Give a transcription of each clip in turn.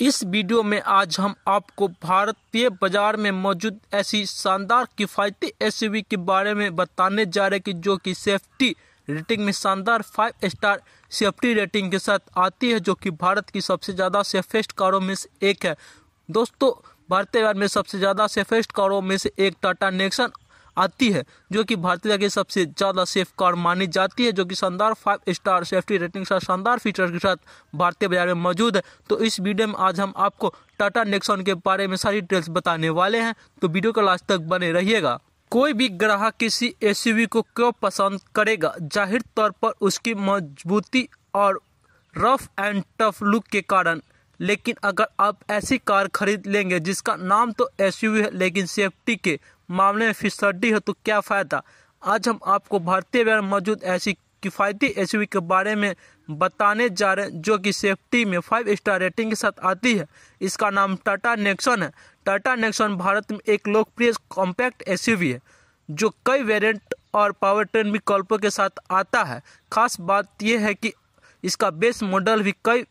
इस वीडियो में आज हम आपको भारतीय बाजार में मौजूद ऐसी शानदार किफ़ायती एस के बारे में बताने जा रहे कि जो कि सेफ्टी रेटिंग में शानदार फाइव स्टार सेफ्टी रेटिंग के साथ आती है जो कि भारत की सबसे ज़्यादा सेफेस्ट कारों में से एक है दोस्तों भारतीय बाजार में सबसे ज़्यादा सेफेस्ट कारों में से एक टाटा नेक्सन आती है जो कि भारतीय की सबसे ज़्यादा सेफ कार मानी जाती है जो कि शानदार फाइव स्टार सेफ्टी रेटिंग साथ शानदार फीचर के साथ भारतीय बाजार में मौजूद है तो इस वीडियो में आज हम आपको टाटा नेक्सॉन के बारे में सारी डिटेल्स बताने वाले हैं तो वीडियो को लास्ट तक बने रहिएगा कोई भी ग्राहक किसी एसयूवी को क्यों पसंद करेगा जाहिर तौर पर उसकी मजबूती और रफ एंड टफ लुक के कारण लेकिन अगर आप ऐसी कार खरीद लेंगे जिसका नाम तो एस है लेकिन सेफ्टी के मामले में फिसड्डी है तो क्या फ़ायदा आज हम आपको भारतीय बाजार में मौजूद ऐसी किफ़ायती एस के बारे में बताने जा रहे हैं जो कि सेफ्टी में फाइव स्टार रेटिंग के साथ आती है इसका नाम टाटा नेक्सन है टाटा नेक्सन भारत में एक लोकप्रिय कॉम्पैक्ट एस है जो कई वेरिएंट और पावर ट्रेन विकल्पों के साथ आता है खास बात यह है कि इसका बेस मॉडल भी कई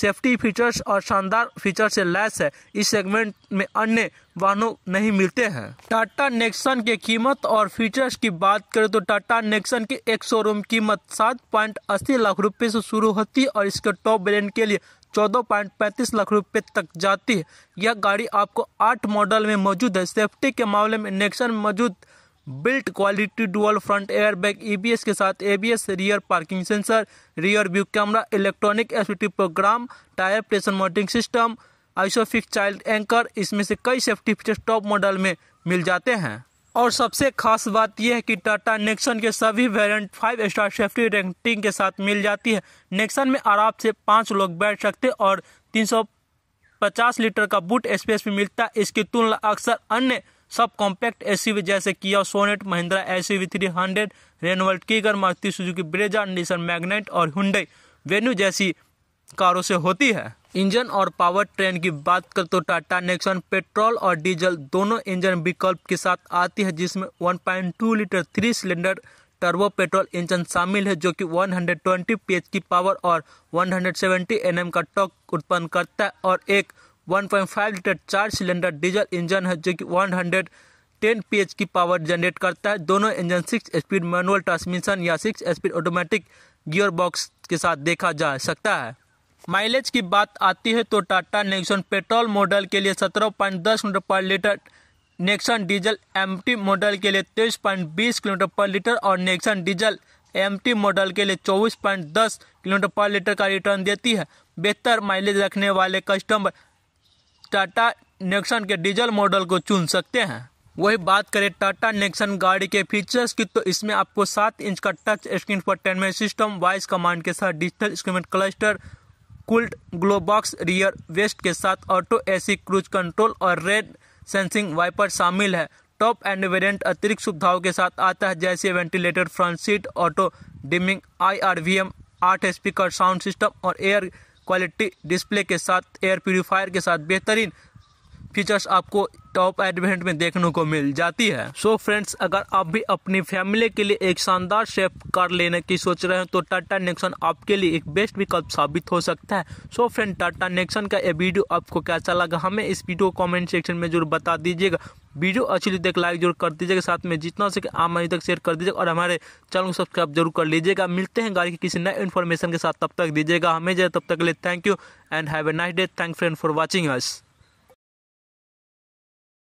सेफ्टी फीचर्स और शानदार फीचर से लैस है इस सेगमेंट में अन्य वाहनों नहीं मिलते हैं टाटा नेक्सन के कीमत और फीचर्स की बात करें तो टाटा नेक्सन की एक शोरूम कीमत सात पॉइंट अस्सी लाख रुपए से शुरू होती है और इसके टॉप ब्रांड के लिए चौदह पॉइंट पैंतीस लाख रुपए तक जाती है यह गाड़ी आपको आठ मॉडल में मौजूद है सेफ्टी के मामले में नेक्सन मौजूद built quality dual front airbag EBS के साथ ABS rear parking sensor rear view camera electronic SPT programme tyre pressure monitoring system isofix child anchor इसमें से कई सेफ्टी फीचर्स टॉप मॉडल में मिल जाते हैं और सबसे खास बात यह है कि टाटा नेक्सन के सभी variant five star safety rating के साथ मिल जाती है नेक्सन में आराम से पाँच लोग बैठ सकते और 350 लीटर का बूट स्पेस भी मिलता है इसकी तुलना अक्सर अन्य सब कॉम्पैक्ट एसयूवी जैसे Kia Sonet Mahindra XUV 300 Renault Kiger Maruti Suzuki Brezza Nissan Magnite और हुडे वेन्यू जैसी कारों से होती है इंजन और पावर ट्रेन की बात कर तो टाटा नेक्सन पेट्रोल और डीजल दोनों इंजन विकल्प के साथ आती है जिसमें 1.2 litre three cylinder turbo petrol engine शामिल है जो कि 120 हंड्रेड की पावर और 170 एनएम का टॉक उत्पन्न करता है और एक 1.5 लीटर चार सिलेंडर डीजल इंजन है जो कि 110 पीएच की पावर जनरेट करता है दोनों engine six speed manual transmission या six speed automatic gear box के साथ देखा जा सकता है माइलेज की बात आती है तो टाटा नेक्सन पेट्रोल मॉडल के लिए सत्रह पॉइंट दस किलोमीटर पर litre Nexon diesel M model के लिए तेईस पॉइंट बीस किलोमीटर पर लीटर और नेक्सन डीजल एम मॉडल के लिए चौबीस पॉइंट दस किलोमीटर पर लीटर का रिटर्न देती है बेहतर माइलेज रखने वाले कस्टमर टाटा नेक्सन के डीजल मॉडल को चुन सकते हैं वही बात करें टाटा नेक्सन गाड़ी के फीचर्स की तो इसमें आपको सात इंच का टच स्क्रीन पर टेनमेंट सिस्टम वॉइस कमांड के साथ digital screen cluster cooled glove box rear west के साथ ऑटो एसी क्रूज कंट्रोल और रेड सेंसिंग वाइपर शामिल है टॉप एंड वेरिएंट अतिरिक्त सुविधाओं के साथ आता है जैसे ventilated front seat auto dimming I R V M आठ स्पीकर साउंड सिस्टम और एयर क्वालिटी डिस्प्ले के साथ एयर प्योरीफायर के साथ बेहतरीन फीचर्स आपको टॉप एडवेंट में देखने को मिल जाती है सो so फ्रेंड्स अगर आप भी अपनी फैमिली के लिए एक शानदार शेफ कार लेने की सोच रहे हैं तो टाटा नेक्सन आपके लिए एक बेस्ट विकल्प साबित हो सकता है सो फ्रेंड टाटा नेक्सन का ये वीडियो आपको कैसा लगा हमें इस वीडियो को कॉमेंट सेक्शन में जरूर बता दीजिएगा वीडियो अच्छी लगी देख लाइक जरूर कर दीजिएगा साथ में जितना सके आम आदमी तक शेयर कर दीजिएगा और हमारे चैनल को सब्सक्राइब जरूर कर लीजिएगा मिलते हैं गाड़ी की किसी नए इन्फॉर्मेशन के साथ तब तक दीजिएगा हमें जो तब तक के लिए thank you and have a nice day thank friend for watching us